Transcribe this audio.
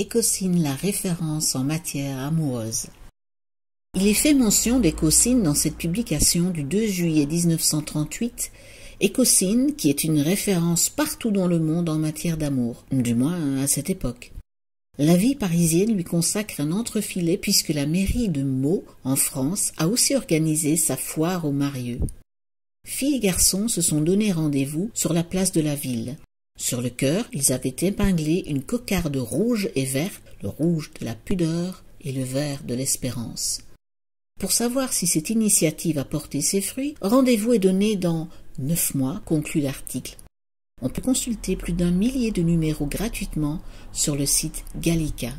Écossine la référence en matière amoureuse. Il est fait mention d'écossine dans cette publication du 2 juillet 1938 Écossine qui est une référence partout dans le monde en matière d'amour, du moins à cette époque. La vie parisienne lui consacre un entrefilet puisque la mairie de Meaux, en France, a aussi organisé sa foire aux marieux. Filles et garçons se sont donné rendez-vous sur la place de la ville. Sur le cœur, ils avaient épinglé une cocarde rouge et verte, le rouge de la pudeur et le vert de l'espérance. Pour savoir si cette initiative a porté ses fruits, rendez-vous est donné dans neuf mois, conclut l'article. On peut consulter plus d'un millier de numéros gratuitement sur le site Gallica.